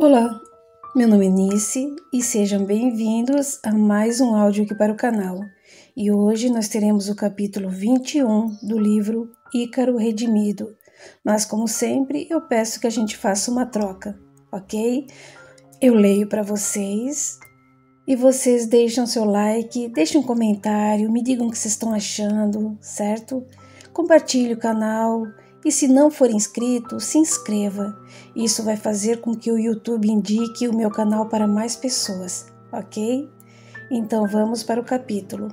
Olá, meu nome é Nice e sejam bem-vindos a mais um áudio aqui para o canal. E hoje nós teremos o capítulo 21 do livro Ícaro Redimido. Mas, como sempre, eu peço que a gente faça uma troca, ok? Eu leio para vocês e vocês deixam seu like, deixem um comentário, me digam o que vocês estão achando, certo? Compartilhe o canal e se não for inscrito, se inscreva. Isso vai fazer com que o YouTube indique o meu canal para mais pessoas, ok? Então vamos para o capítulo.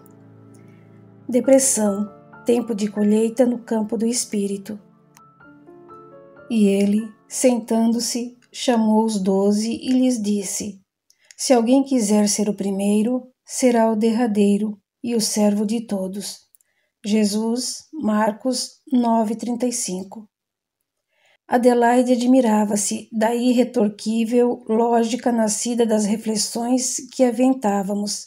Depressão tempo de colheita no campo do espírito. E ele, sentando-se, chamou os doze e lhes disse: Se alguém quiser ser o primeiro, será o derradeiro e o servo de todos. Jesus, Marcos 9:35. Adelaide admirava-se da irretorquível lógica nascida das reflexões que aventávamos,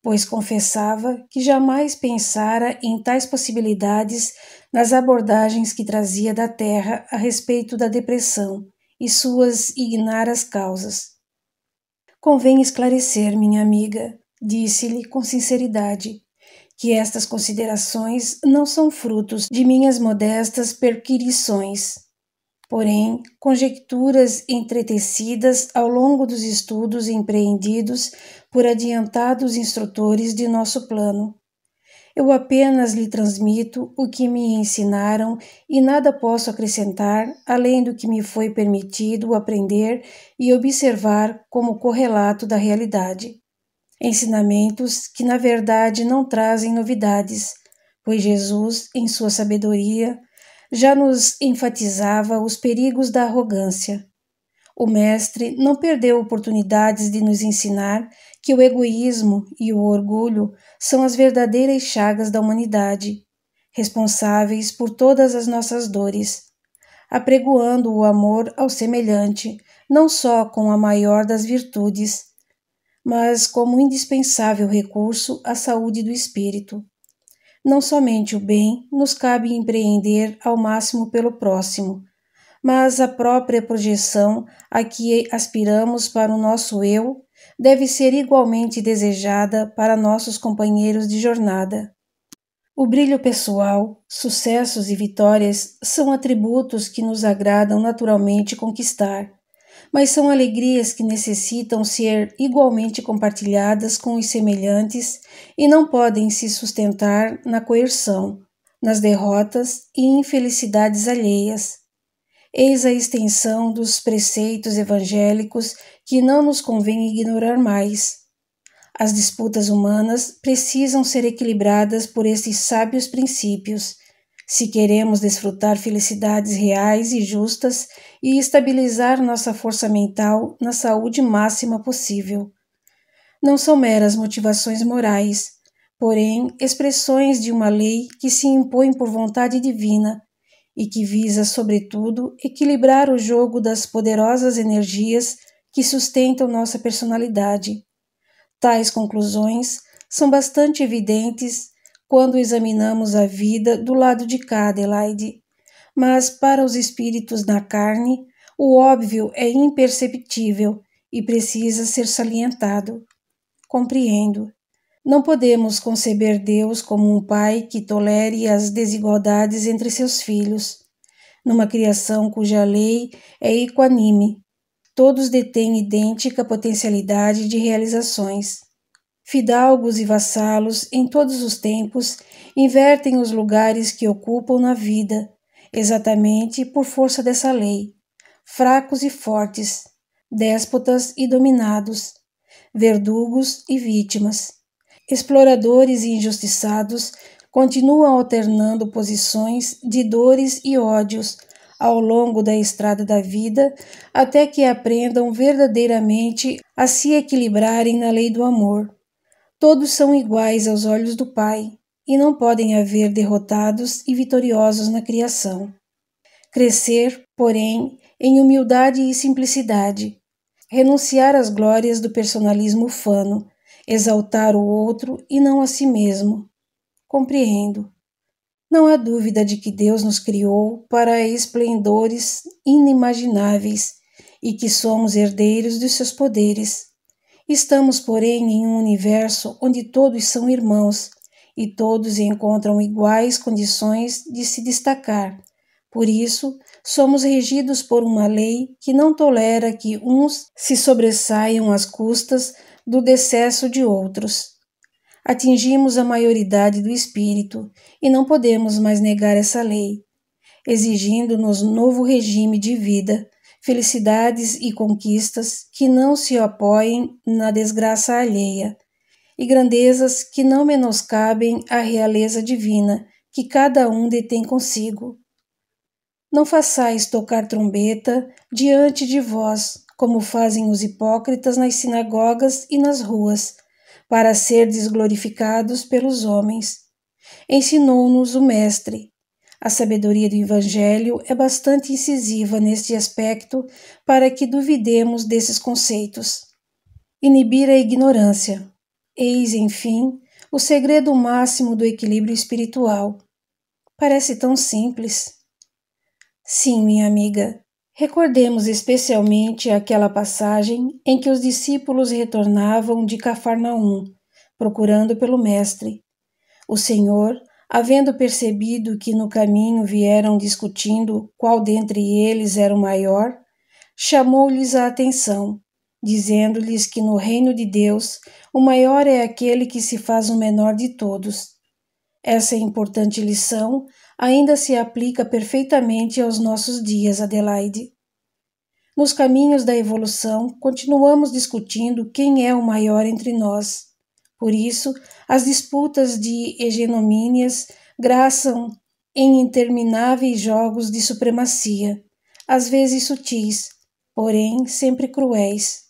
pois confessava que jamais pensara em tais possibilidades nas abordagens que trazia da Terra a respeito da depressão e suas ignaras causas. Convém esclarecer, minha amiga, disse-lhe com sinceridade, que estas considerações não são frutos de minhas modestas perquirições, porém conjecturas entretecidas ao longo dos estudos empreendidos por adiantados instrutores de nosso plano. Eu apenas lhe transmito o que me ensinaram e nada posso acrescentar além do que me foi permitido aprender e observar como correlato da realidade ensinamentos que na verdade não trazem novidades, pois Jesus, em sua sabedoria, já nos enfatizava os perigos da arrogância. O Mestre não perdeu oportunidades de nos ensinar que o egoísmo e o orgulho são as verdadeiras chagas da humanidade, responsáveis por todas as nossas dores, apregoando o amor ao semelhante, não só com a maior das virtudes, mas como indispensável recurso à saúde do espírito. Não somente o bem nos cabe empreender ao máximo pelo próximo, mas a própria projeção a que aspiramos para o nosso eu deve ser igualmente desejada para nossos companheiros de jornada. O brilho pessoal, sucessos e vitórias são atributos que nos agradam naturalmente conquistar mas são alegrias que necessitam ser igualmente compartilhadas com os semelhantes e não podem se sustentar na coerção, nas derrotas e infelicidades alheias. Eis a extensão dos preceitos evangélicos que não nos convém ignorar mais. As disputas humanas precisam ser equilibradas por estes sábios princípios se queremos desfrutar felicidades reais e justas e estabilizar nossa força mental na saúde máxima possível, não são meras motivações morais, porém expressões de uma lei que se impõe por vontade divina e que visa, sobretudo, equilibrar o jogo das poderosas energias que sustentam nossa personalidade. Tais conclusões são bastante evidentes quando examinamos a vida do lado de cá, Adelaide. Mas para os espíritos na carne, o óbvio é imperceptível e precisa ser salientado. Compreendo. Não podemos conceber Deus como um pai que tolere as desigualdades entre seus filhos, numa criação cuja lei é equanime. Todos detêm idêntica potencialidade de realizações. Fidalgos e vassalos, em todos os tempos, invertem os lugares que ocupam na vida, exatamente por força dessa lei. Fracos e fortes, déspotas e dominados, verdugos e vítimas, exploradores e injustiçados continuam alternando posições de dores e ódios ao longo da estrada da vida até que aprendam verdadeiramente a se equilibrarem na lei do amor. Todos são iguais aos olhos do Pai e não podem haver derrotados e vitoriosos na criação. Crescer, porém, em humildade e simplicidade, renunciar às glórias do personalismo ufano, exaltar o outro e não a si mesmo. Compreendo. Não há dúvida de que Deus nos criou para esplendores inimagináveis e que somos herdeiros dos seus poderes. Estamos, porém, em um universo onde todos são irmãos e todos encontram iguais condições de se destacar. Por isso, somos regidos por uma lei que não tolera que uns se sobressaiam às custas do decesso de outros. Atingimos a maioridade do espírito e não podemos mais negar essa lei, exigindo-nos novo regime de vida, felicidades e conquistas que não se apoiem na desgraça alheia, e grandezas que não menoscabem a realeza divina que cada um detém consigo. Não façais tocar trombeta diante de vós, como fazem os hipócritas nas sinagogas e nas ruas, para ser desglorificados pelos homens. Ensinou-nos o Mestre, a sabedoria do Evangelho é bastante incisiva neste aspecto para que duvidemos desses conceitos. Inibir a ignorância. Eis, enfim, o segredo máximo do equilíbrio espiritual. Parece tão simples. Sim, minha amiga, Recordemos especialmente aquela passagem em que os discípulos retornavam de Cafarnaum, procurando pelo Mestre. O Senhor havendo percebido que no caminho vieram discutindo qual dentre eles era o maior, chamou-lhes a atenção, dizendo-lhes que no reino de Deus o maior é aquele que se faz o menor de todos. Essa importante lição ainda se aplica perfeitamente aos nossos dias, Adelaide. Nos caminhos da evolução, continuamos discutindo quem é o maior entre nós. Por isso, as disputas de hegemonías graçam em intermináveis jogos de supremacia, às vezes sutis, porém sempre cruéis.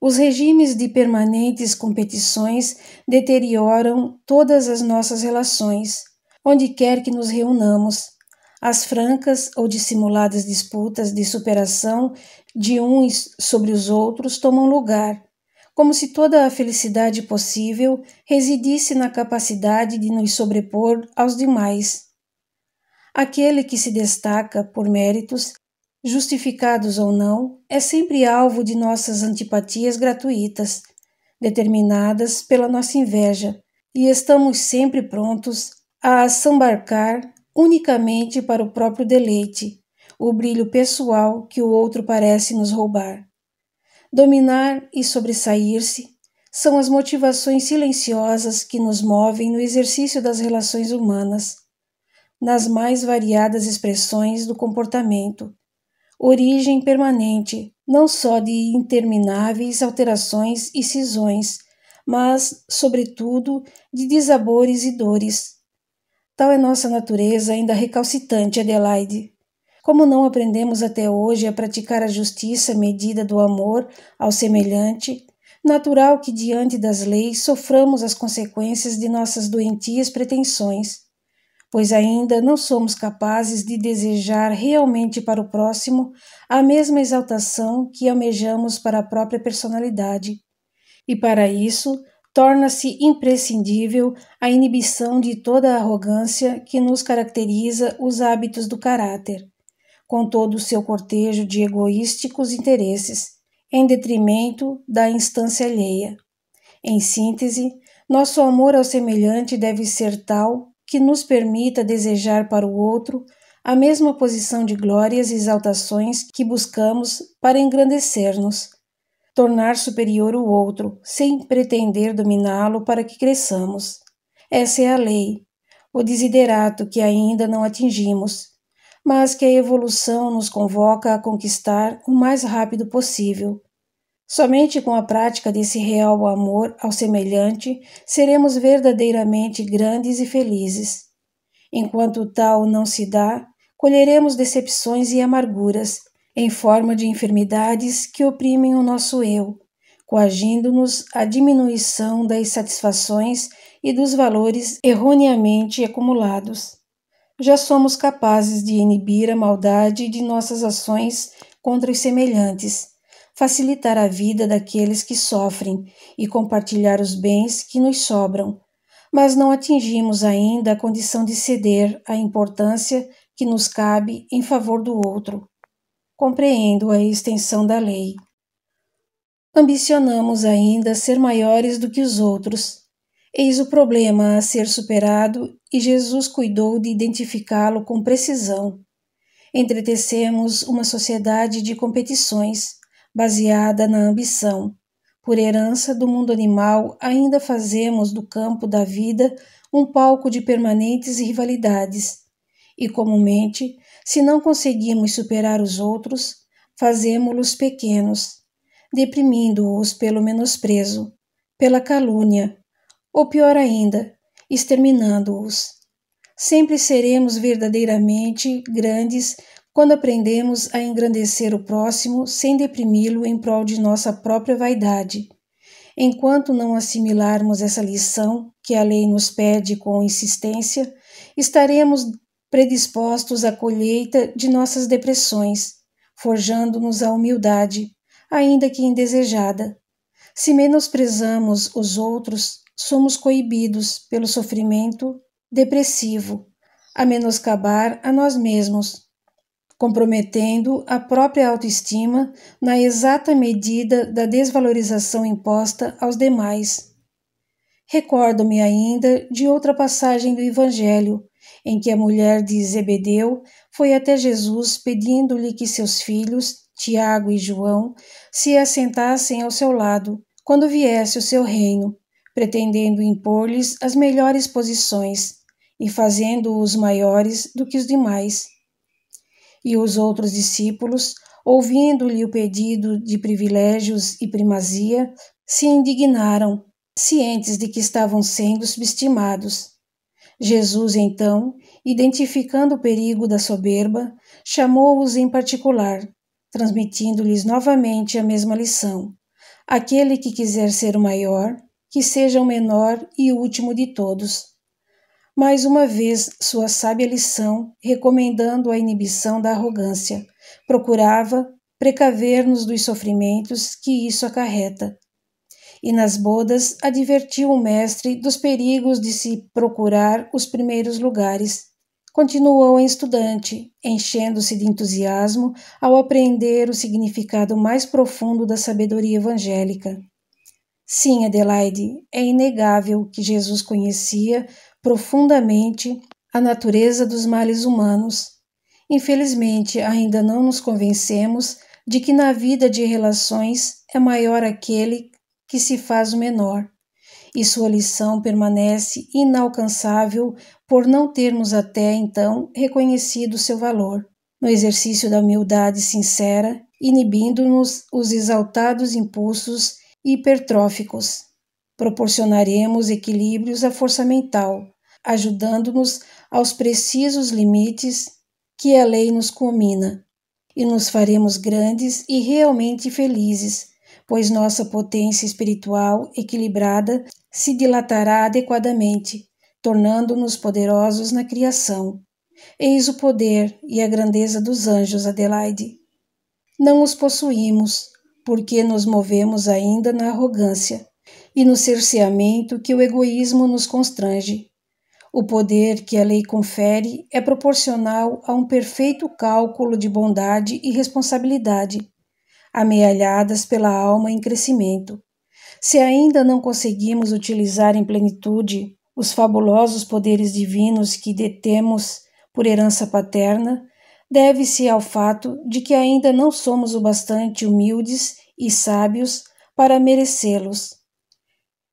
Os regimes de permanentes competições deterioram todas as nossas relações, onde quer que nos reunamos. As francas ou dissimuladas disputas de superação de uns sobre os outros tomam lugar, como se toda a felicidade possível residisse na capacidade de nos sobrepor aos demais. Aquele que se destaca por méritos, justificados ou não, é sempre alvo de nossas antipatias gratuitas, determinadas pela nossa inveja, e estamos sempre prontos a sambarcar unicamente para o próprio deleite, o brilho pessoal que o outro parece nos roubar. Dominar e sobressair-se são as motivações silenciosas que nos movem no exercício das relações humanas, nas mais variadas expressões do comportamento, origem permanente não só de intermináveis alterações e cisões, mas, sobretudo, de desabores e dores. Tal é nossa natureza ainda recalcitante, Adelaide. Como não aprendemos até hoje a praticar a justiça medida do amor ao semelhante, natural que diante das leis soframos as consequências de nossas doentias pretensões, pois ainda não somos capazes de desejar realmente para o próximo a mesma exaltação que almejamos para a própria personalidade. E para isso, torna-se imprescindível a inibição de toda a arrogância que nos caracteriza os hábitos do caráter com todo o seu cortejo de egoísticos interesses, em detrimento da instância alheia. Em síntese, nosso amor ao semelhante deve ser tal que nos permita desejar para o outro a mesma posição de glórias e exaltações que buscamos para engrandecer-nos, tornar superior o outro, sem pretender dominá-lo para que cresçamos. Essa é a lei, o desiderato que ainda não atingimos, mas que a evolução nos convoca a conquistar o mais rápido possível. Somente com a prática desse real amor ao semelhante seremos verdadeiramente grandes e felizes. Enquanto tal não se dá, colheremos decepções e amarguras, em forma de enfermidades que oprimem o nosso eu, coagindo-nos à diminuição das satisfações e dos valores erroneamente acumulados já somos capazes de inibir a maldade de nossas ações contra os semelhantes, facilitar a vida daqueles que sofrem e compartilhar os bens que nos sobram, mas não atingimos ainda a condição de ceder à importância que nos cabe em favor do outro. Compreendo a extensão da lei. Ambicionamos ainda ser maiores do que os outros, Eis o problema a ser superado e Jesus cuidou de identificá-lo com precisão. Entretecemos uma sociedade de competições, baseada na ambição. Por herança do mundo animal, ainda fazemos do campo da vida um palco de permanentes rivalidades. E comumente, se não conseguimos superar os outros, fazemos-los pequenos, deprimindo-os pelo menosprezo, pela calúnia, ou pior ainda, exterminando-os. Sempre seremos verdadeiramente grandes quando aprendemos a engrandecer o próximo sem deprimi-lo em prol de nossa própria vaidade. Enquanto não assimilarmos essa lição que a lei nos pede com insistência, estaremos predispostos à colheita de nossas depressões, forjando-nos a humildade, ainda que indesejada. Se menosprezamos os outros, somos coibidos pelo sofrimento depressivo a menoscabar a nós mesmos, comprometendo a própria autoestima na exata medida da desvalorização imposta aos demais. Recordo-me ainda de outra passagem do Evangelho, em que a mulher de Zebedeu foi até Jesus pedindo-lhe que seus filhos, Tiago e João, se assentassem ao seu lado quando viesse o seu reino pretendendo impor-lhes as melhores posições e fazendo-os maiores do que os demais. E os outros discípulos, ouvindo-lhe o pedido de privilégios e primazia, se indignaram, cientes de que estavam sendo subestimados. Jesus, então, identificando o perigo da soberba, chamou-os em particular, transmitindo-lhes novamente a mesma lição: Aquele que quiser ser o maior, que seja o menor e último de todos. Mais uma vez, sua sábia lição, recomendando a inibição da arrogância, procurava precaver-nos dos sofrimentos que isso acarreta. E nas bodas advertiu o mestre dos perigos de se procurar os primeiros lugares. Continuou em estudante, enchendo-se de entusiasmo ao aprender o significado mais profundo da sabedoria evangélica. Sim, Adelaide, é inegável que Jesus conhecia profundamente a natureza dos males humanos. Infelizmente, ainda não nos convencemos de que na vida de relações é maior aquele que se faz o menor. E sua lição permanece inalcançável por não termos até então reconhecido seu valor. No exercício da humildade sincera, inibindo-nos os exaltados impulsos hipertróficos. Proporcionaremos equilíbrios à força mental, ajudando-nos aos precisos limites que a lei nos comina e nos faremos grandes e realmente felizes, pois nossa potência espiritual equilibrada se dilatará adequadamente, tornando-nos poderosos na criação. Eis o poder e a grandeza dos anjos, Adelaide. Não os possuímos, porque nos movemos ainda na arrogância e no cerceamento que o egoísmo nos constrange. O poder que a lei confere é proporcional a um perfeito cálculo de bondade e responsabilidade, amealhadas pela alma em crescimento. Se ainda não conseguimos utilizar em plenitude os fabulosos poderes divinos que detemos por herança paterna, deve-se ao fato de que ainda não somos o bastante humildes e sábios para merecê-los.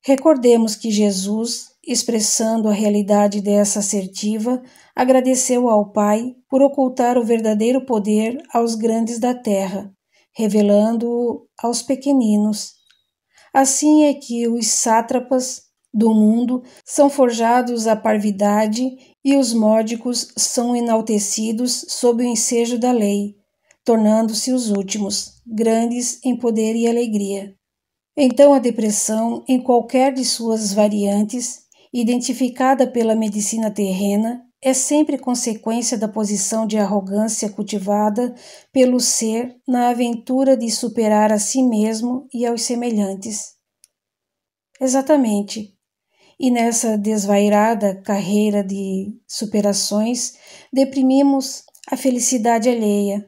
Recordemos que Jesus, expressando a realidade dessa assertiva, agradeceu ao Pai por ocultar o verdadeiro poder aos grandes da terra, revelando-o aos pequeninos. Assim é que os sátrapas do mundo são forjados à parvidade e os módicos são enaltecidos sob o ensejo da lei, tornando-se os últimos, grandes em poder e alegria. Então a depressão, em qualquer de suas variantes, identificada pela medicina terrena, é sempre consequência da posição de arrogância cultivada pelo ser na aventura de superar a si mesmo e aos semelhantes. Exatamente. E nessa desvairada carreira de superações, deprimimos a felicidade alheia,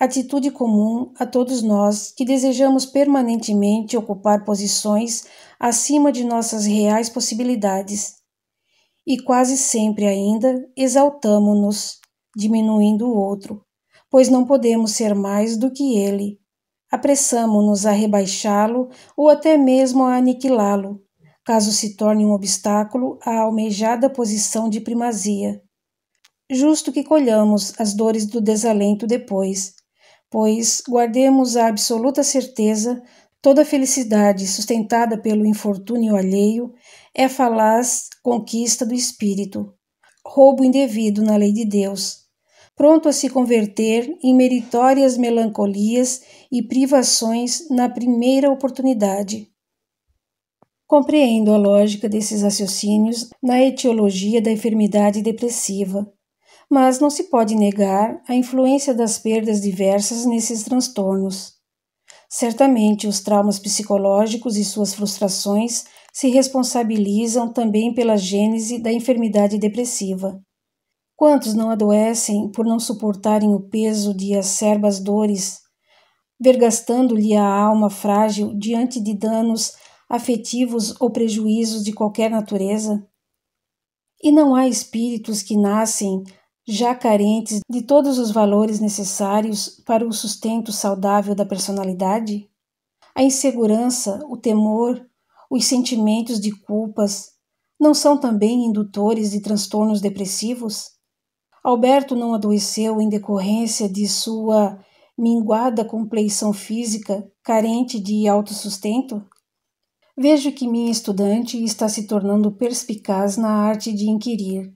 atitude comum a todos nós que desejamos permanentemente ocupar posições acima de nossas reais possibilidades. E quase sempre ainda exaltamo-nos, diminuindo o outro, pois não podemos ser mais do que ele. Apressamo-nos a rebaixá-lo ou até mesmo a aniquilá-lo, caso se torne um obstáculo à almejada posição de primazia. Justo que colhamos as dores do desalento depois, pois guardemos a absoluta certeza toda felicidade sustentada pelo infortúnio alheio é falaz conquista do espírito, roubo indevido na lei de Deus, pronto a se converter em meritórias melancolias e privações na primeira oportunidade. Compreendo a lógica desses raciocínios na etiologia da enfermidade depressiva, mas não se pode negar a influência das perdas diversas nesses transtornos. Certamente, os traumas psicológicos e suas frustrações se responsabilizam também pela gênese da enfermidade depressiva. Quantos não adoecem por não suportarem o peso de acerbas dores, vergastando-lhe a alma frágil diante de danos afetivos ou prejuízos de qualquer natureza? E não há espíritos que nascem já carentes de todos os valores necessários para o sustento saudável da personalidade? A insegurança, o temor, os sentimentos de culpas não são também indutores de transtornos depressivos? Alberto não adoeceu em decorrência de sua minguada compleição física, carente de autossustento? Vejo que minha estudante está se tornando perspicaz na arte de inquirir,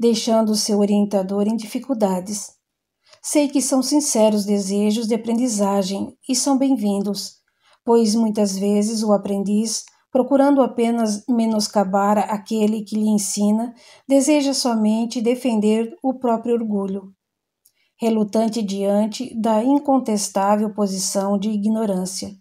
deixando seu orientador em dificuldades. Sei que são sinceros desejos de aprendizagem e são bem-vindos, pois muitas vezes o aprendiz, procurando apenas menoscabar aquele que lhe ensina, deseja somente defender o próprio orgulho, relutante diante da incontestável posição de ignorância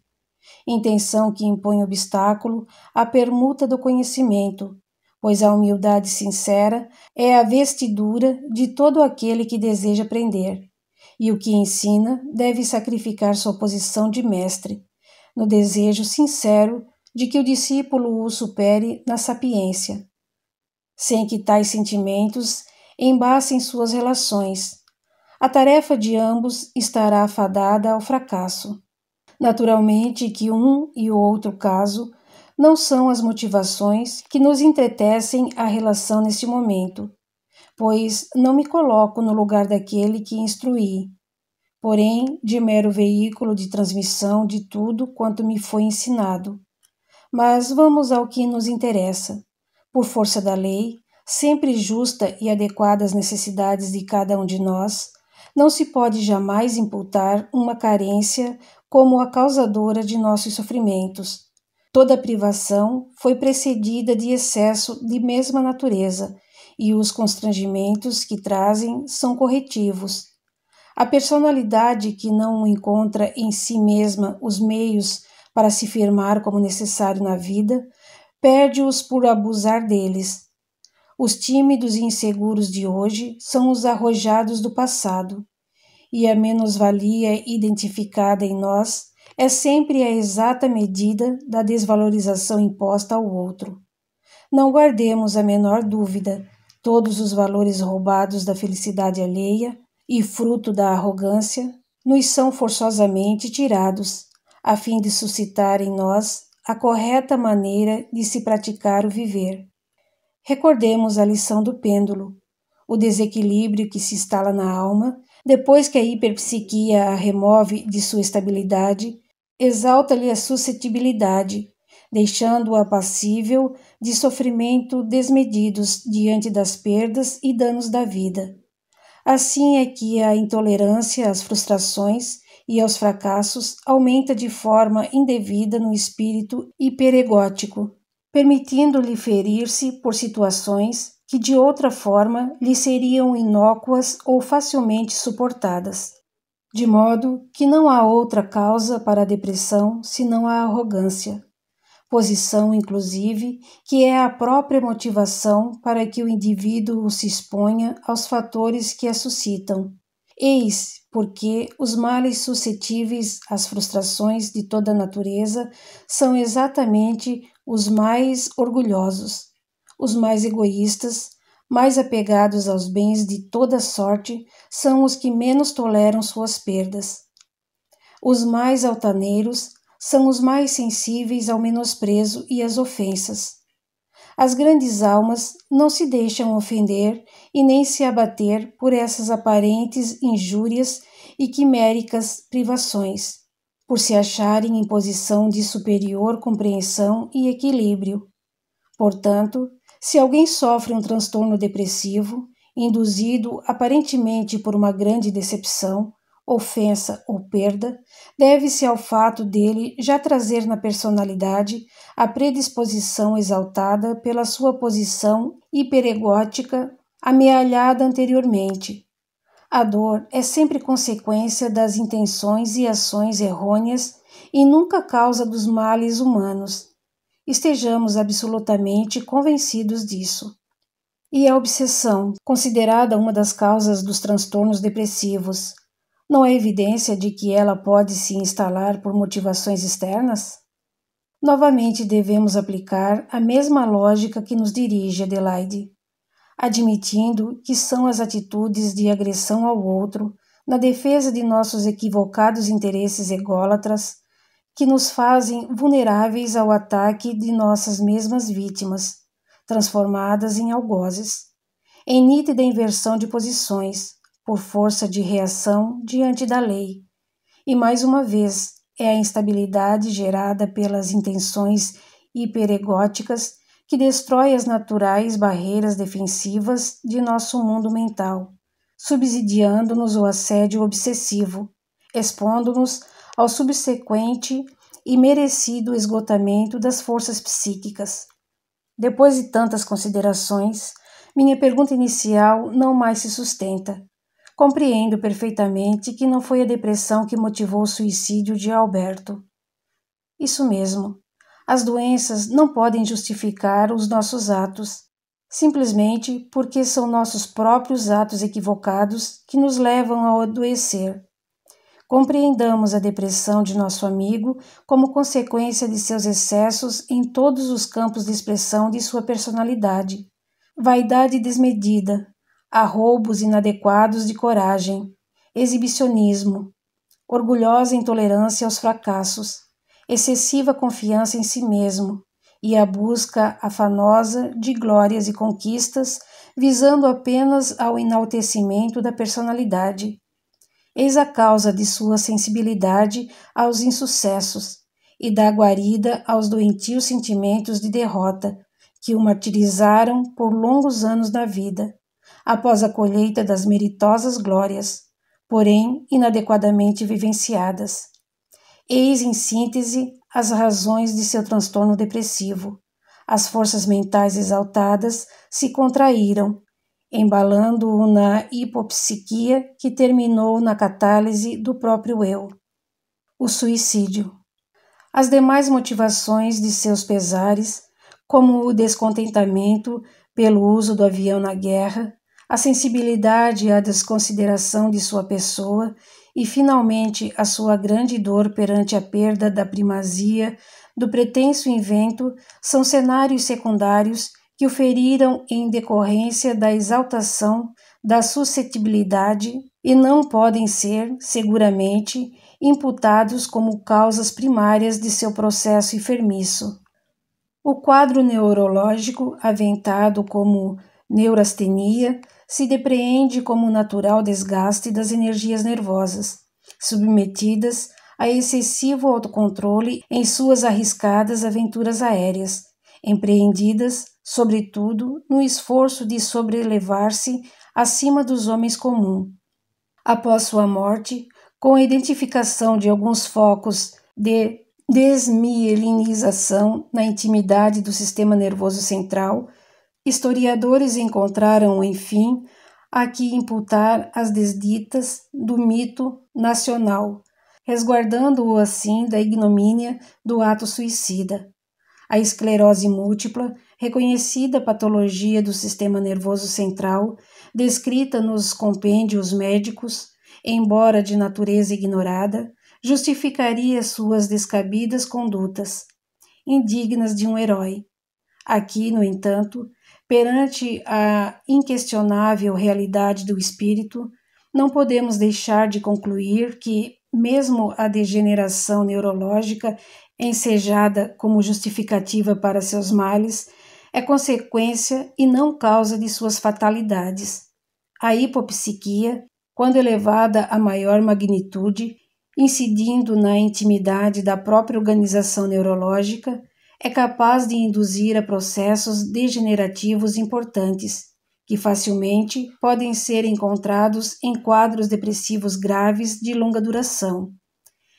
intenção que impõe obstáculo à permuta do conhecimento, pois a humildade sincera é a vestidura de todo aquele que deseja aprender, e o que ensina deve sacrificar sua posição de mestre, no desejo sincero de que o discípulo o supere na sapiência, sem que tais sentimentos embasem suas relações. A tarefa de ambos estará afadada ao fracasso. Naturalmente que um e o outro caso não são as motivações que nos entretecem a relação neste momento, pois não me coloco no lugar daquele que instruí, porém de mero veículo de transmissão de tudo quanto me foi ensinado. Mas vamos ao que nos interessa. Por força da lei, sempre justa e adequada às necessidades de cada um de nós, não se pode jamais imputar uma carência como a causadora de nossos sofrimentos. Toda privação foi precedida de excesso de mesma natureza, e os constrangimentos que trazem são corretivos. A personalidade que não encontra em si mesma os meios para se firmar como necessário na vida, perde-os por abusar deles. Os tímidos e inseguros de hoje são os arrojados do passado e a menos-valia identificada em nós é sempre a exata medida da desvalorização imposta ao outro. Não guardemos a menor dúvida, todos os valores roubados da felicidade alheia e fruto da arrogância nos são forçosamente tirados, a fim de suscitar em nós a correta maneira de se praticar o viver. Recordemos a lição do pêndulo. O desequilíbrio que se instala na alma depois que a hiperpsiquia a remove de sua estabilidade, exalta-lhe a suscetibilidade, deixando-a passível de sofrimento desmedidos diante das perdas e danos da vida. Assim é que a intolerância às frustrações e aos fracassos aumenta de forma indevida no espírito hiperegótico, permitindo-lhe ferir-se por situações que de outra forma lhe seriam inócuas ou facilmente suportadas, de modo que não há outra causa para a depressão senão a arrogância, posição, inclusive, que é a própria motivação para que o indivíduo se exponha aos fatores que a suscitam. Eis porque os males suscetíveis às frustrações de toda natureza são exatamente os mais orgulhosos, os mais egoístas, mais apegados aos bens de toda sorte, são os que menos toleram suas perdas. Os mais altaneiros são os mais sensíveis ao menosprezo e às ofensas. As grandes almas não se deixam ofender e nem se abater por essas aparentes injúrias e quiméricas privações, por se acharem em posição de superior compreensão e equilíbrio. Portanto, se alguém sofre um transtorno depressivo, induzido aparentemente por uma grande decepção, ofensa ou perda, deve-se ao fato dele já trazer na personalidade a predisposição exaltada pela sua posição hiperegótica amealhada anteriormente. A dor é sempre consequência das intenções e ações errôneas e nunca causa dos males humanos, estejamos absolutamente convencidos disso. E a obsessão, considerada uma das causas dos transtornos depressivos, não é evidência de que ela pode se instalar por motivações externas? Novamente devemos aplicar a mesma lógica que nos dirige Adelaide, admitindo que são as atitudes de agressão ao outro na defesa de nossos equivocados interesses ególatras que nos fazem vulneráveis ao ataque de nossas mesmas vítimas, transformadas em algozes, em nítida inversão de posições, por força de reação diante da lei. E mais uma vez, é a instabilidade gerada pelas intenções hiperegóticas que destrói as naturais barreiras defensivas de nosso mundo mental, subsidiando-nos o assédio obsessivo, expondo-nos ao subsequente e merecido esgotamento das forças psíquicas. Depois de tantas considerações, minha pergunta inicial não mais se sustenta. Compreendo perfeitamente que não foi a depressão que motivou o suicídio de Alberto. Isso mesmo. As doenças não podem justificar os nossos atos, simplesmente porque são nossos próprios atos equivocados que nos levam a adoecer. Compreendamos a depressão de nosso amigo como consequência de seus excessos em todos os campos de expressão de sua personalidade. Vaidade desmedida, arroubos inadequados de coragem, exibicionismo, orgulhosa intolerância aos fracassos, excessiva confiança em si mesmo e a busca afanosa de glórias e conquistas visando apenas ao enaltecimento da personalidade. Eis a causa de sua sensibilidade aos insucessos e da guarida aos doentios sentimentos de derrota que o martirizaram por longos anos da vida, após a colheita das meritosas glórias, porém inadequadamente vivenciadas. Eis, em síntese, as razões de seu transtorno depressivo. As forças mentais exaltadas se contraíram embalando-o na hipopsiquia que terminou na catálise do próprio eu, o suicídio. As demais motivações de seus pesares, como o descontentamento pelo uso do avião na guerra, a sensibilidade à desconsideração de sua pessoa e, finalmente, a sua grande dor perante a perda da primazia do pretenso invento são cenários secundários que o feriram em decorrência da exaltação da suscetibilidade e não podem ser, seguramente, imputados como causas primárias de seu processo enfermiço. O quadro neurológico, aventado como neurastenia, se depreende como natural desgaste das energias nervosas, submetidas a excessivo autocontrole em suas arriscadas aventuras aéreas, empreendidas sobretudo no esforço de sobrelevar-se acima dos homens comuns. Após sua morte, com a identificação de alguns focos de desmielinização na intimidade do sistema nervoso central, historiadores encontraram, enfim, a que imputar as desditas do mito nacional, resguardando-o assim da ignomínia do ato suicida. A esclerose múltipla reconhecida patologia do sistema nervoso central, descrita nos compêndios médicos, embora de natureza ignorada, justificaria suas descabidas condutas, indignas de um herói. Aqui, no entanto, perante a inquestionável realidade do espírito, não podemos deixar de concluir que, mesmo a degeneração neurológica ensejada como justificativa para seus males, é consequência e não causa de suas fatalidades. A hipopsiquia, quando elevada a maior magnitude, incidindo na intimidade da própria organização neurológica, é capaz de induzir a processos degenerativos importantes, que facilmente podem ser encontrados em quadros depressivos graves de longa duração.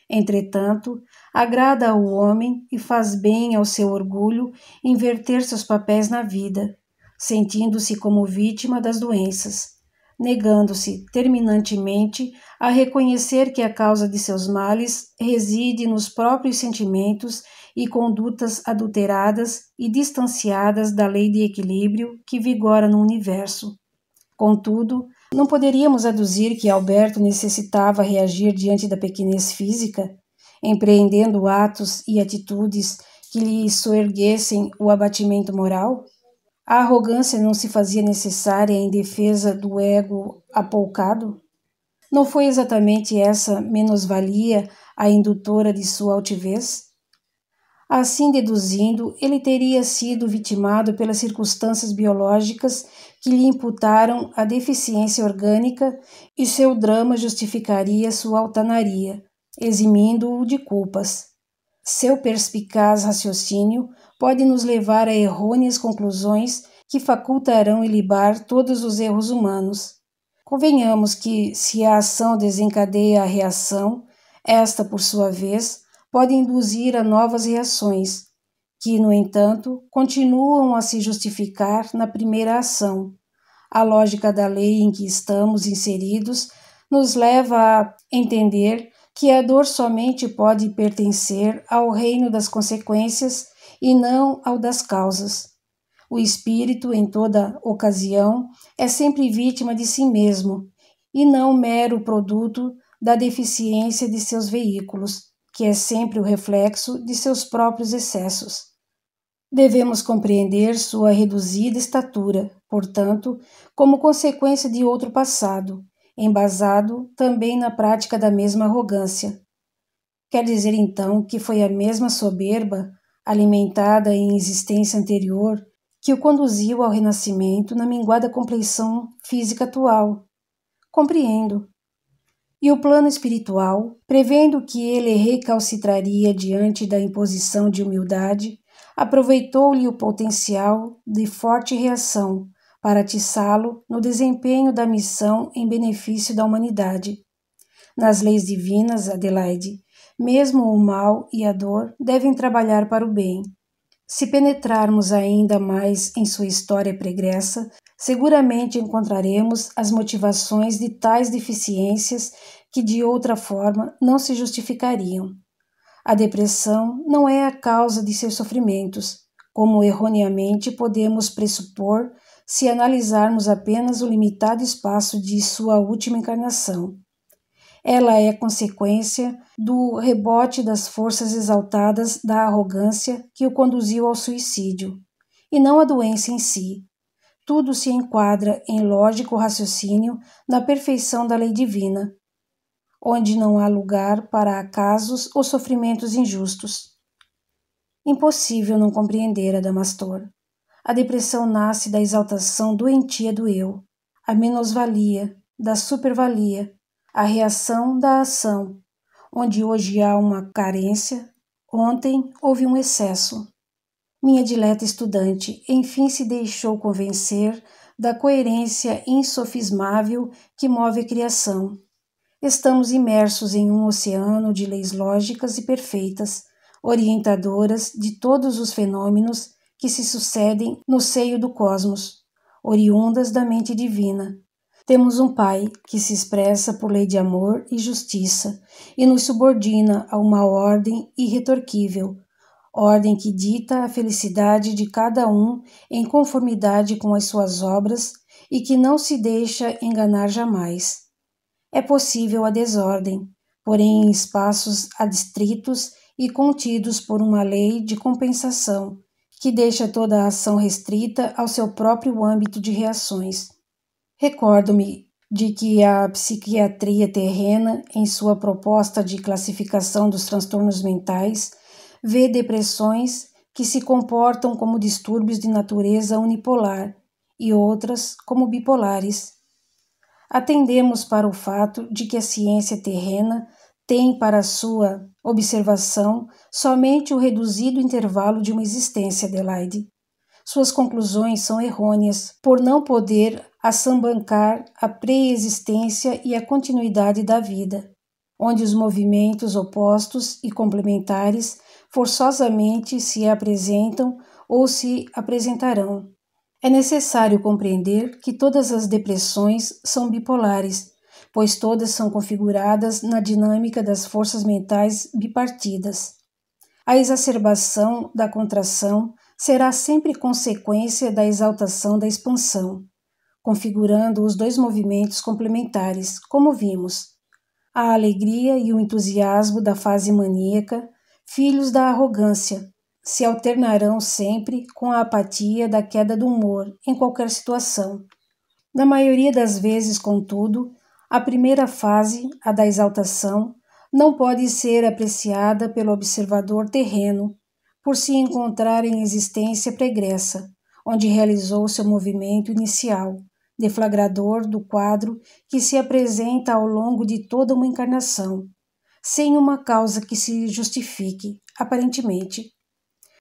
Entretanto, agrada ao homem e faz bem ao seu orgulho inverter seus papéis na vida, sentindo-se como vítima das doenças, negando-se terminantemente a reconhecer que a causa de seus males reside nos próprios sentimentos e condutas adulteradas e distanciadas da lei de equilíbrio que vigora no universo. Contudo, não poderíamos aduzir que Alberto necessitava reagir diante da pequenez física empreendendo atos e atitudes que lhe soerguessem o abatimento moral? A arrogância não se fazia necessária em defesa do ego apoucado? Não foi exatamente essa menosvalia a indutora de sua altivez? Assim deduzindo, ele teria sido vitimado pelas circunstâncias biológicas que lhe imputaram a deficiência orgânica e seu drama justificaria sua altanaria, eximindo-o de culpas. Seu perspicaz raciocínio pode nos levar a errôneas conclusões que facultarão ilibar todos os erros humanos. Convenhamos que, se a ação desencadeia a reação, esta, por sua vez, pode induzir a novas reações, que, no entanto, continuam a se justificar na primeira ação. A lógica da lei em que estamos inseridos nos leva a entender que a dor somente pode pertencer ao reino das consequências e não ao das causas. O espírito, em toda ocasião, é sempre vítima de si mesmo e não mero produto da deficiência de seus veículos, que é sempre o reflexo de seus próprios excessos. Devemos compreender sua reduzida estatura, portanto, como consequência de outro passado, embasado também na prática da mesma arrogância. Quer dizer então que foi a mesma soberba, alimentada em existência anterior, que o conduziu ao renascimento na minguada compleição física atual. Compreendo. E o plano espiritual, prevendo que ele recalcitraria diante da imposição de humildade, aproveitou-lhe o potencial de forte reação, para atiçá-lo no desempenho da missão em benefício da humanidade. Nas leis divinas, Adelaide, mesmo o mal e a dor devem trabalhar para o bem. Se penetrarmos ainda mais em sua história pregressa, seguramente encontraremos as motivações de tais deficiências que de outra forma não se justificariam. A depressão não é a causa de seus sofrimentos, como erroneamente podemos pressupor se analisarmos apenas o limitado espaço de sua última encarnação. Ela é consequência do rebote das forças exaltadas da arrogância que o conduziu ao suicídio, e não a doença em si. Tudo se enquadra em lógico raciocínio na perfeição da lei divina, onde não há lugar para acasos ou sofrimentos injustos. Impossível não compreender Adamastor. A depressão nasce da exaltação doentia do eu, a menosvalia, da supervalia, a reação da ação, onde hoje há uma carência, ontem houve um excesso. Minha dileta estudante enfim se deixou convencer da coerência insofismável que move a criação. Estamos imersos em um oceano de leis lógicas e perfeitas, orientadoras de todos os fenômenos que se sucedem no seio do cosmos, oriundas da mente divina. Temos um Pai que se expressa por lei de amor e justiça e nos subordina a uma ordem irretorquível, ordem que dita a felicidade de cada um em conformidade com as suas obras e que não se deixa enganar jamais. É possível a desordem, porém em espaços adstritos e contidos por uma lei de compensação que deixa toda a ação restrita ao seu próprio âmbito de reações. Recordo-me de que a psiquiatria terrena, em sua proposta de classificação dos transtornos mentais, vê depressões que se comportam como distúrbios de natureza unipolar e outras como bipolares. Atendemos para o fato de que a ciência terrena tem para sua observação somente o reduzido intervalo de uma existência, Adelaide. Suas conclusões são errôneas por não poder assambancar a pré-existência e a continuidade da vida, onde os movimentos opostos e complementares forçosamente se apresentam ou se apresentarão. É necessário compreender que todas as depressões são bipolares pois todas são configuradas na dinâmica das forças mentais bipartidas. A exacerbação da contração será sempre consequência da exaltação da expansão, configurando os dois movimentos complementares, como vimos. A alegria e o entusiasmo da fase maníaca, filhos da arrogância, se alternarão sempre com a apatia da queda do humor em qualquer situação. Na maioria das vezes, contudo, a primeira fase, a da exaltação, não pode ser apreciada pelo observador terreno, por se encontrar em existência pregressa, onde realizou seu movimento inicial, deflagrador do quadro que se apresenta ao longo de toda uma encarnação, sem uma causa que se justifique, aparentemente.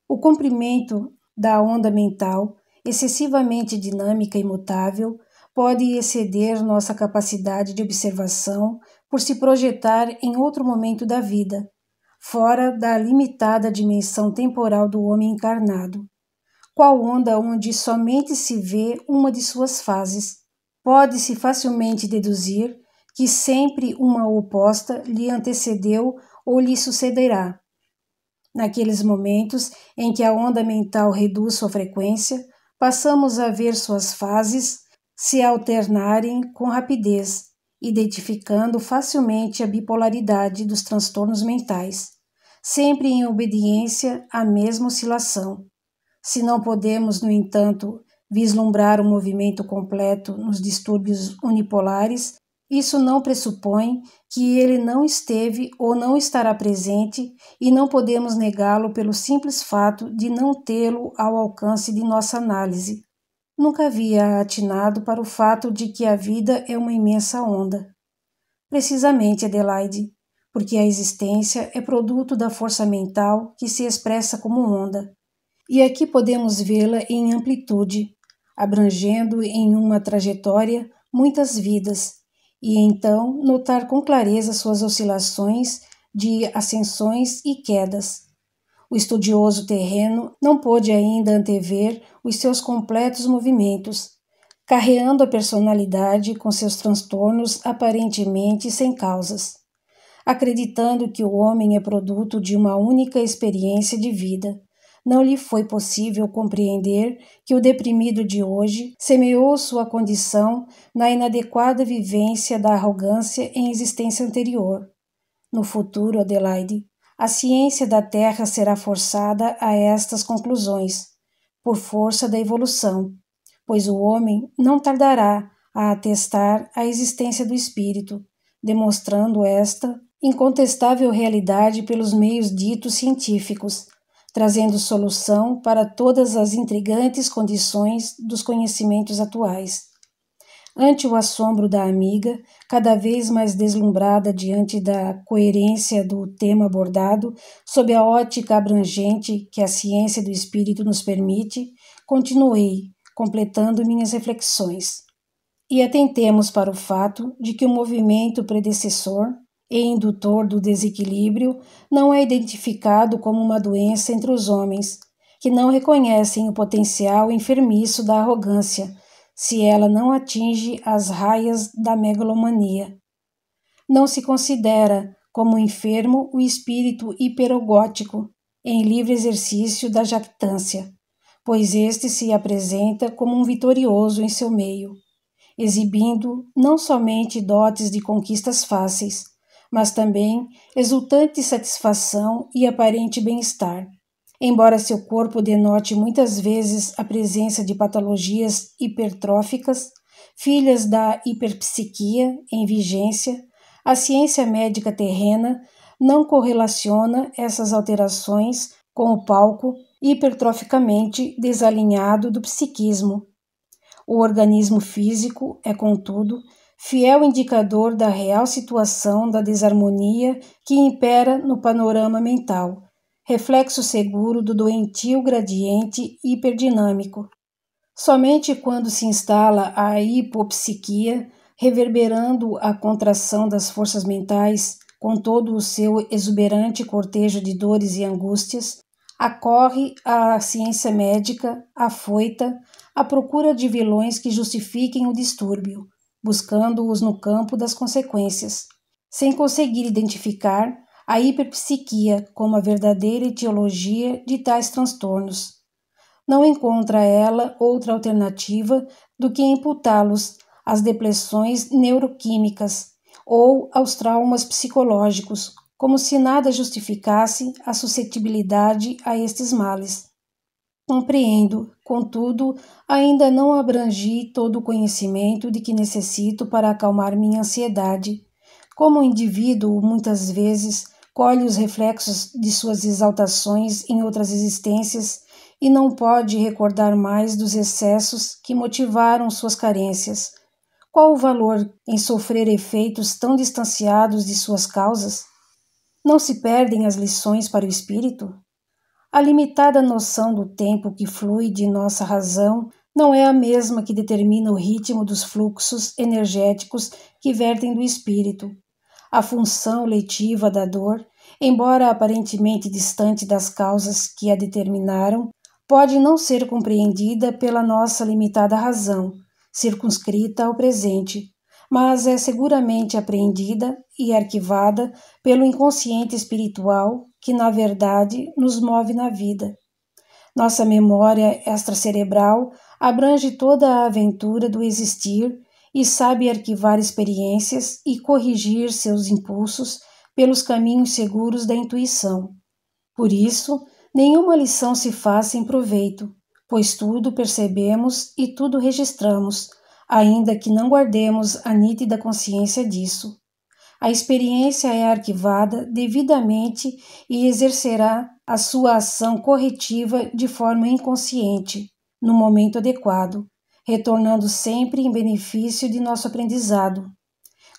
O comprimento da onda mental, excessivamente dinâmica e mutável, pode exceder nossa capacidade de observação por se projetar em outro momento da vida, fora da limitada dimensão temporal do homem encarnado. Qual onda onde somente se vê uma de suas fases, pode-se facilmente deduzir que sempre uma oposta lhe antecedeu ou lhe sucederá. Naqueles momentos em que a onda mental reduz sua frequência, passamos a ver suas fases se alternarem com rapidez, identificando facilmente a bipolaridade dos transtornos mentais, sempre em obediência à mesma oscilação. Se não podemos, no entanto, vislumbrar o um movimento completo nos distúrbios unipolares, isso não pressupõe que ele não esteve ou não estará presente e não podemos negá-lo pelo simples fato de não tê-lo ao alcance de nossa análise. Nunca havia atinado para o fato de que a vida é uma imensa onda. Precisamente, Adelaide, porque a existência é produto da força mental que se expressa como onda. E aqui podemos vê-la em amplitude, abrangendo em uma trajetória muitas vidas, e então notar com clareza suas oscilações de ascensões e quedas o estudioso terreno não pôde ainda antever os seus completos movimentos, carreando a personalidade com seus transtornos aparentemente sem causas, acreditando que o homem é produto de uma única experiência de vida. Não lhe foi possível compreender que o deprimido de hoje semeou sua condição na inadequada vivência da arrogância em existência anterior. No futuro, Adelaide, a ciência da Terra será forçada a estas conclusões, por força da evolução, pois o homem não tardará a atestar a existência do espírito, demonstrando esta incontestável realidade pelos meios ditos científicos, trazendo solução para todas as intrigantes condições dos conhecimentos atuais ante o assombro da amiga, cada vez mais deslumbrada diante da coerência do tema abordado, sob a ótica abrangente que a ciência do espírito nos permite, continuei, completando minhas reflexões. E atentemos para o fato de que o movimento predecessor e indutor do desequilíbrio não é identificado como uma doença entre os homens, que não reconhecem o potencial enfermiço da arrogância se ela não atinge as raias da megalomania. Não se considera como enfermo o espírito hiperogótico em livre exercício da jactância, pois este se apresenta como um vitorioso em seu meio, exibindo não somente dotes de conquistas fáceis, mas também exultante satisfação e aparente bem-estar. Embora seu corpo denote muitas vezes a presença de patologias hipertróficas, filhas da hiperpsiquia em vigência, a ciência médica terrena não correlaciona essas alterações com o palco hipertroficamente desalinhado do psiquismo. O organismo físico é, contudo, fiel indicador da real situação da desarmonia que impera no panorama mental reflexo seguro do doentio gradiente hiperdinâmico. Somente quando se instala a hipopsiquia, reverberando a contração das forças mentais, com todo o seu exuberante cortejo de dores e angústias, acorre a ciência médica, afoita, à procura de vilões que justifiquem o distúrbio, buscando-os no campo das consequências, sem conseguir identificar a hiperpsiquia como a verdadeira etiologia de tais transtornos. Não encontra ela outra alternativa do que imputá-los às depressões neuroquímicas ou aos traumas psicológicos, como se nada justificasse a suscetibilidade a estes males. Compreendo, contudo, ainda não abrangi todo o conhecimento de que necessito para acalmar minha ansiedade. Como indivíduo, muitas vezes colhe os reflexos de suas exaltações em outras existências e não pode recordar mais dos excessos que motivaram suas carências. Qual o valor em sofrer efeitos tão distanciados de suas causas? Não se perdem as lições para o espírito? A limitada noção do tempo que flui de nossa razão não é a mesma que determina o ritmo dos fluxos energéticos que vertem do espírito a função letiva da dor, embora aparentemente distante das causas que a determinaram, pode não ser compreendida pela nossa limitada razão, circunscrita ao presente, mas é seguramente apreendida e arquivada pelo inconsciente espiritual que, na verdade, nos move na vida. Nossa memória extracerebral abrange toda a aventura do existir e sabe arquivar experiências e corrigir seus impulsos pelos caminhos seguros da intuição. Por isso, nenhuma lição se faz sem proveito, pois tudo percebemos e tudo registramos, ainda que não guardemos a nítida consciência disso. A experiência é arquivada devidamente e exercerá a sua ação corretiva de forma inconsciente, no momento adequado retornando sempre em benefício de nosso aprendizado.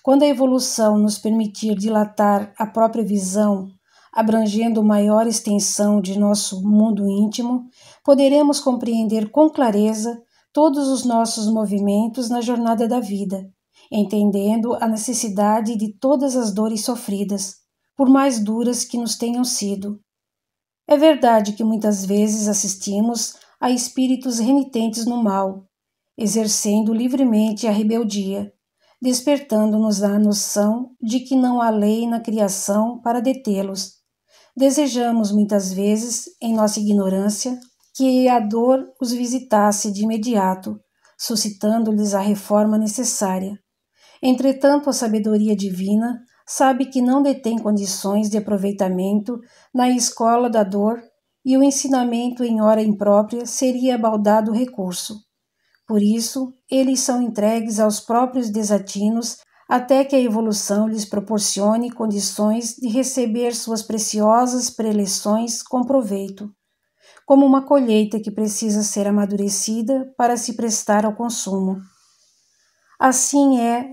Quando a evolução nos permitir dilatar a própria visão, abrangendo maior extensão de nosso mundo íntimo, poderemos compreender com clareza todos os nossos movimentos na jornada da vida, entendendo a necessidade de todas as dores sofridas, por mais duras que nos tenham sido. É verdade que muitas vezes assistimos a espíritos renitentes no mal, exercendo livremente a rebeldia, despertando-nos a noção de que não há lei na criação para detê-los. Desejamos muitas vezes, em nossa ignorância, que a dor os visitasse de imediato, suscitando-lhes a reforma necessária. Entretanto, a sabedoria divina sabe que não detém condições de aproveitamento na escola da dor e o ensinamento em hora imprópria seria baldado recurso. Por isso, eles são entregues aos próprios desatinos até que a evolução lhes proporcione condições de receber suas preciosas preleções com proveito, como uma colheita que precisa ser amadurecida para se prestar ao consumo. Assim é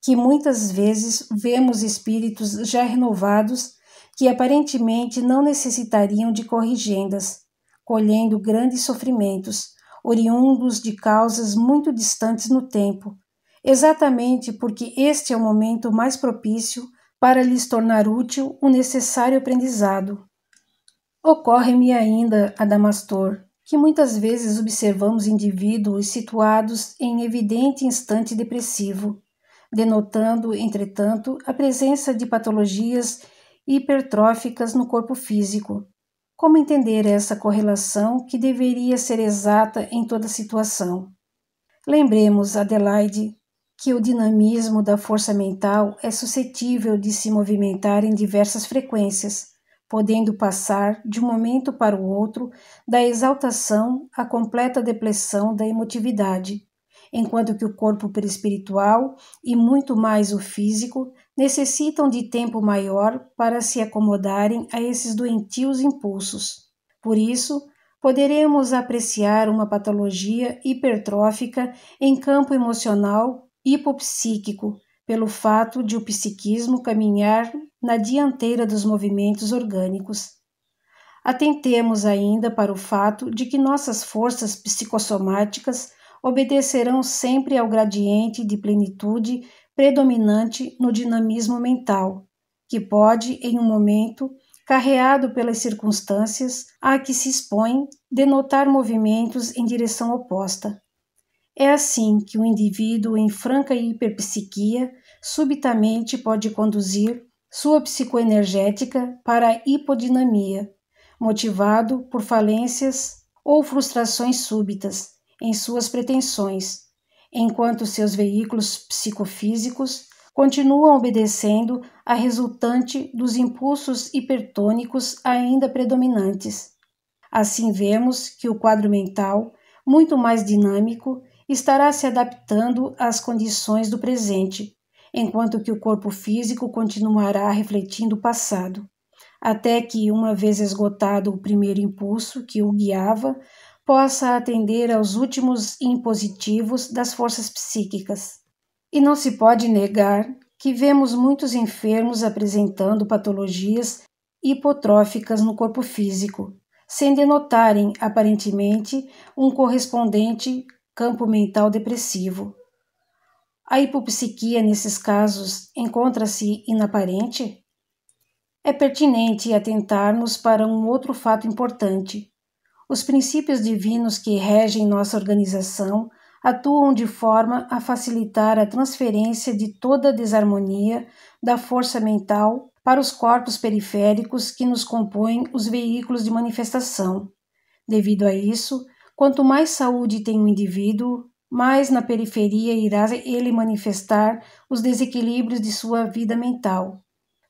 que muitas vezes vemos espíritos já renovados que aparentemente não necessitariam de corrigendas, colhendo grandes sofrimentos, oriundos de causas muito distantes no tempo, exatamente porque este é o momento mais propício para lhes tornar útil o necessário aprendizado. Ocorre-me ainda, Adamastor, que muitas vezes observamos indivíduos situados em evidente instante depressivo, denotando, entretanto, a presença de patologias hipertróficas no corpo físico, como entender essa correlação que deveria ser exata em toda situação? Lembremos, Adelaide, que o dinamismo da força mental é suscetível de se movimentar em diversas frequências, podendo passar de um momento para o outro da exaltação à completa depressão da emotividade, enquanto que o corpo perispiritual e muito mais o físico necessitam de tempo maior para se acomodarem a esses doentios impulsos. Por isso, poderemos apreciar uma patologia hipertrófica em campo emocional hipopsíquico, pelo fato de o psiquismo caminhar na dianteira dos movimentos orgânicos. Atentemos ainda para o fato de que nossas forças psicossomáticas obedecerão sempre ao gradiente de plenitude predominante no dinamismo mental, que pode, em um momento, carreado pelas circunstâncias a que se expõe, denotar movimentos em direção oposta. É assim que o indivíduo em franca hiperpsiquia subitamente pode conduzir sua psicoenergética para a hipodinamia, motivado por falências ou frustrações súbitas em suas pretensões, enquanto seus veículos psicofísicos continuam obedecendo à resultante dos impulsos hipertônicos ainda predominantes. Assim vemos que o quadro mental, muito mais dinâmico, estará se adaptando às condições do presente, enquanto que o corpo físico continuará refletindo o passado, até que, uma vez esgotado o primeiro impulso que o guiava, possa atender aos últimos impositivos das forças psíquicas. E não se pode negar que vemos muitos enfermos apresentando patologias hipotróficas no corpo físico, sem denotarem, aparentemente, um correspondente campo mental depressivo. A hipopsiquia, nesses casos, encontra-se inaparente? É pertinente atentarmos para um outro fato importante os princípios divinos que regem nossa organização atuam de forma a facilitar a transferência de toda a desarmonia da força mental para os corpos periféricos que nos compõem os veículos de manifestação. Devido a isso, quanto mais saúde tem o um indivíduo, mais na periferia irá ele manifestar os desequilíbrios de sua vida mental.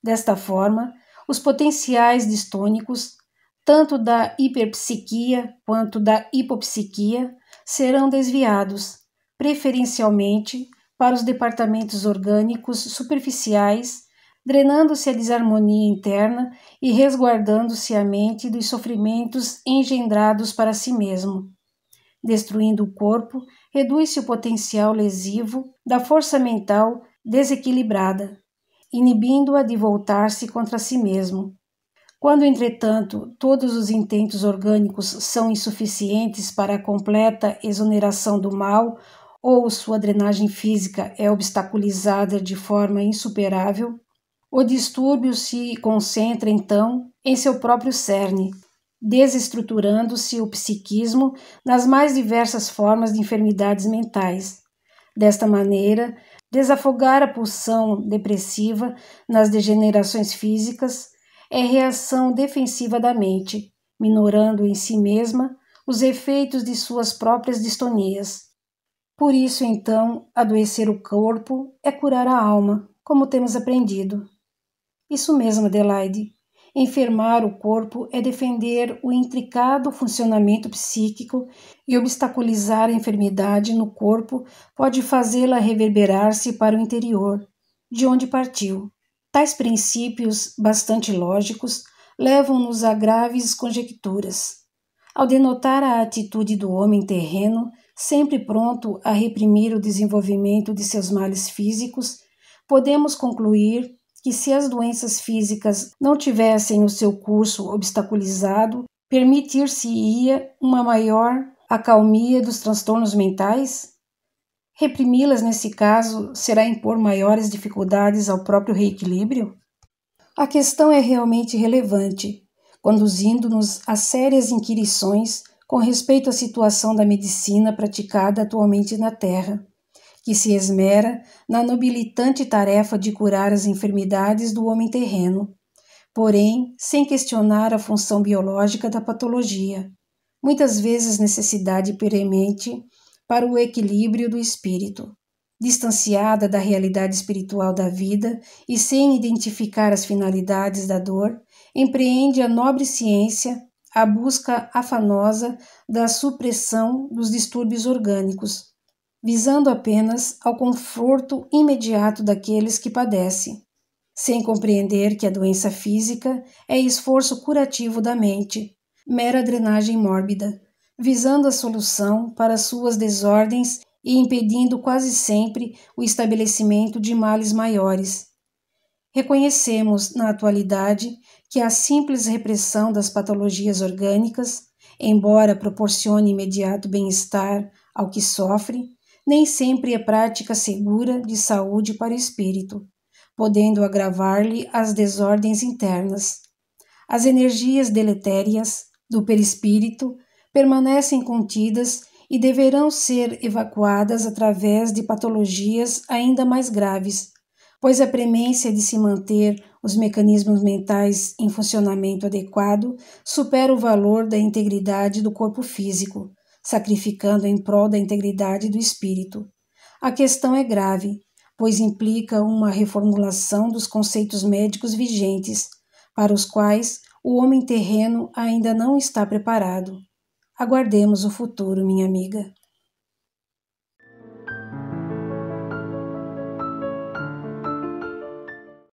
Desta forma, os potenciais distônicos tanto da hiperpsiquia quanto da hipopsiquia, serão desviados, preferencialmente para os departamentos orgânicos superficiais, drenando-se a desarmonia interna e resguardando-se a mente dos sofrimentos engendrados para si mesmo. Destruindo o corpo, reduz-se o potencial lesivo da força mental desequilibrada, inibindo-a de voltar-se contra si mesmo, quando, entretanto, todos os intentos orgânicos são insuficientes para a completa exoneração do mal, ou sua drenagem física é obstaculizada de forma insuperável, o distúrbio se concentra então em seu próprio cerne, desestruturando-se o psiquismo nas mais diversas formas de enfermidades mentais. Desta maneira, desafogar a pulsão depressiva nas degenerações físicas é reação defensiva da mente, minorando em si mesma os efeitos de suas próprias distonias. Por isso, então, adoecer o corpo é curar a alma, como temos aprendido. Isso mesmo, Adelaide. Enfermar o corpo é defender o intricado funcionamento psíquico e obstaculizar a enfermidade no corpo pode fazê-la reverberar-se para o interior, de onde partiu. Tais princípios, bastante lógicos, levam-nos a graves conjecturas. Ao denotar a atitude do homem terreno, sempre pronto a reprimir o desenvolvimento de seus males físicos, podemos concluir que se as doenças físicas não tivessem o seu curso obstaculizado, permitir-se-ia uma maior acalmia dos transtornos mentais? Reprimi-las, nesse caso, será impor maiores dificuldades ao próprio reequilíbrio? A questão é realmente relevante, conduzindo-nos a sérias inquirições com respeito à situação da medicina praticada atualmente na Terra, que se esmera na nobilitante tarefa de curar as enfermidades do homem terreno, porém sem questionar a função biológica da patologia, muitas vezes necessidade premente para o equilíbrio do espírito. Distanciada da realidade espiritual da vida e sem identificar as finalidades da dor, empreende a nobre ciência a busca afanosa da supressão dos distúrbios orgânicos, visando apenas ao conforto imediato daqueles que padecem, sem compreender que a doença física é esforço curativo da mente, mera drenagem mórbida visando a solução para suas desordens e impedindo quase sempre o estabelecimento de males maiores. Reconhecemos, na atualidade, que a simples repressão das patologias orgânicas, embora proporcione imediato bem-estar ao que sofre, nem sempre é prática segura de saúde para o espírito, podendo agravar-lhe as desordens internas. As energias deletérias do perispírito permanecem contidas e deverão ser evacuadas através de patologias ainda mais graves, pois a premência de se manter os mecanismos mentais em funcionamento adequado supera o valor da integridade do corpo físico, sacrificando em prol da integridade do espírito. A questão é grave, pois implica uma reformulação dos conceitos médicos vigentes, para os quais o homem terreno ainda não está preparado. Aguardemos o futuro, minha amiga.